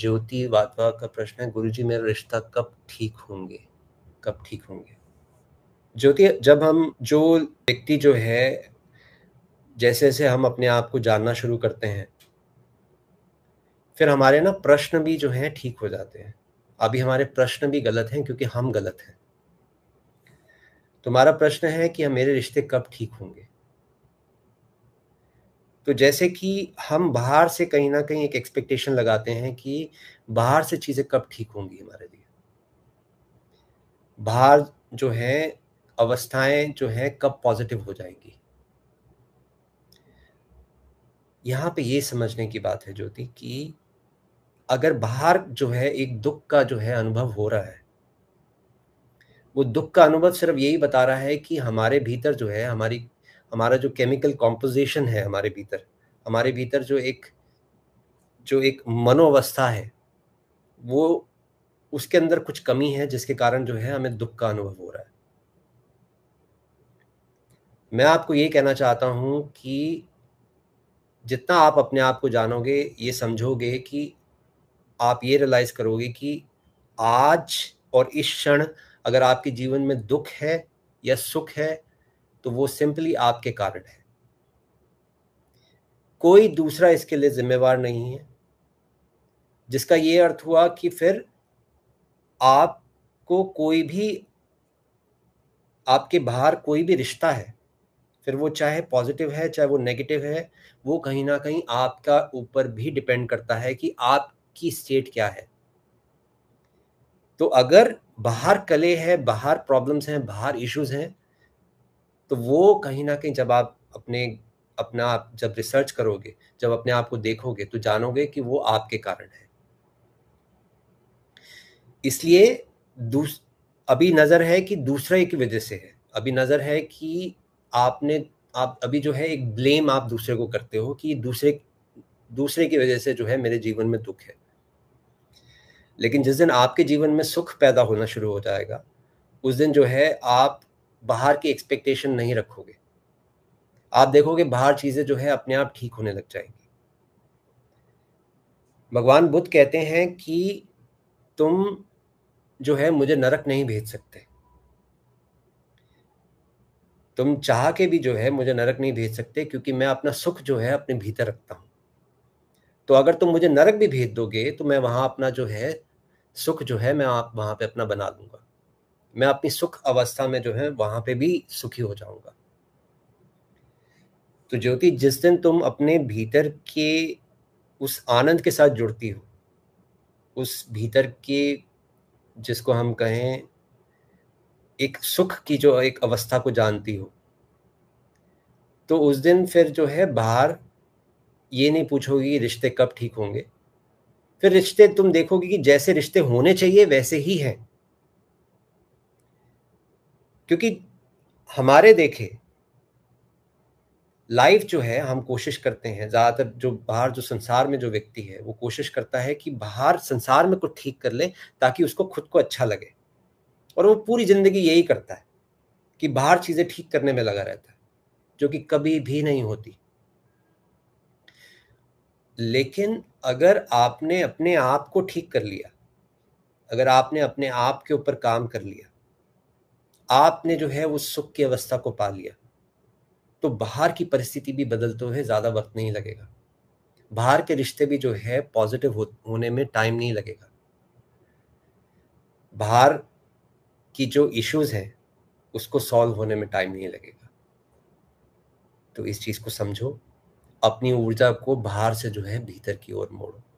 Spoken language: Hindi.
ज्योति वाधवा का प्रश्न है गुरु जी मेरा रिश्ता कब ठीक होंगे कब ठीक होंगे ज्योति जब हम जो व्यक्ति जो है जैसे जैसे हम अपने आप को जानना शुरू करते हैं फिर हमारे ना प्रश्न भी जो है ठीक हो जाते हैं अभी हमारे प्रश्न भी गलत हैं क्योंकि हम गलत हैं तुम्हारा प्रश्न है कि मेरे रिश्ते कब ठीक होंगे तो जैसे कि हम बाहर से कहीं ना कहीं एक एक्सपेक्टेशन लगाते हैं कि बाहर से चीज़ें कब ठीक होंगी हमारे लिए बाहर जो है अवस्थाएं जो है कब पॉजिटिव हो जाएंगी यहाँ पे ये समझने की बात है ज्योति कि अगर बाहर जो है एक दुख का जो है अनुभव हो रहा है वो दुख का अनुभव सिर्फ यही बता रहा है कि हमारे भीतर जो है हमारी हमारा जो केमिकल कॉम्पोजिशन है हमारे भीतर हमारे भीतर जो एक जो एक मनोवस्था है वो उसके अंदर कुछ कमी है जिसके कारण जो है हमें दुख का अनुभव हो रहा है मैं आपको ये कहना चाहता हूं कि जितना आप अपने आप को जानोगे ये समझोगे कि आप ये रियलाइज करोगे कि आज और इस क्षण अगर आपके जीवन में दुख है या सुख है तो वो सिंपली आपके कारण है कोई दूसरा इसके लिए जिम्मेवार नहीं है जिसका ये अर्थ हुआ कि फिर आपको कोई भी आपके बाहर कोई भी रिश्ता है फिर वो चाहे पॉजिटिव है चाहे वो नेगेटिव है वो कहीं ना कहीं आपका ऊपर भी डिपेंड करता है कि आपकी स्टेट क्या है तो अगर बाहर कले है बाहर प्रॉब्लम्स हैं बाहर इश्यूज हैं तो वो कहीं ना कहीं जब आप अपने अपना आप जब रिसर्च करोगे जब अपने आप को देखोगे तो जानोगे कि वो आपके कारण है इसलिए अभी नजर है कि दूसरे की वजह से है अभी नजर है कि आपने आप अभी जो है एक ब्लेम आप दूसरे को करते हो कि दूसरे दूसरे की वजह से जो है मेरे जीवन में दुख है लेकिन जिस दिन आपके जीवन में सुख पैदा होना शुरू हो जाएगा उस दिन जो है आप बाहर की एक्सपेक्टेशन नहीं रखोगे आप देखोगे बाहर चीज़ें जो है अपने आप ठीक होने लग जाएंगी भगवान बुद्ध कहते हैं कि तुम जो है मुझे नरक नहीं भेज सकते तुम चाह के भी जो है मुझे नरक नहीं भेज सकते क्योंकि मैं अपना सुख जो है अपने भीतर रखता हूं तो अगर तुम मुझे नरक भी भेज दोगे तो मैं वहां अपना जो है सुख जो है मैं आप वहां पे अपना बना लूंगा मैं अपनी सुख अवस्था में जो है वहां पे भी सुखी हो जाऊंगा तो ज्योति जिस दिन तुम अपने भीतर के उस आनंद के साथ जुड़ती हो उस भीतर के जिसको हम कहें एक सुख की जो एक अवस्था को जानती हो तो उस दिन फिर जो है बाहर ये नहीं पूछोगी रिश्ते कब ठीक होंगे फिर रिश्ते तुम देखोगे कि जैसे रिश्ते होने चाहिए वैसे ही हैं क्योंकि हमारे देखे लाइफ जो है हम कोशिश करते हैं ज़्यादातर जो बाहर जो संसार में जो व्यक्ति है वो कोशिश करता है कि बाहर संसार में कुछ ठीक कर ले ताकि उसको खुद को अच्छा लगे और वो पूरी ज़िंदगी यही करता है कि बाहर चीज़ें ठीक करने में लगा रहता है जो कि कभी भी नहीं होती लेकिन अगर आपने अपने आप को ठीक कर लिया अगर आपने अपने आप के ऊपर काम कर लिया आपने जो है वो सुख की अवस्था को पा लिया तो बाहर की परिस्थिति भी बदलते तो हुए ज़्यादा वक्त नहीं लगेगा बाहर के रिश्ते भी जो है पॉजिटिव हो, होने में टाइम नहीं लगेगा बाहर की जो इश्यूज हैं उसको सॉल्व होने में टाइम नहीं लगेगा तो इस चीज़ को समझो अपनी ऊर्जा को बाहर से जो है भीतर की ओर मोड़ो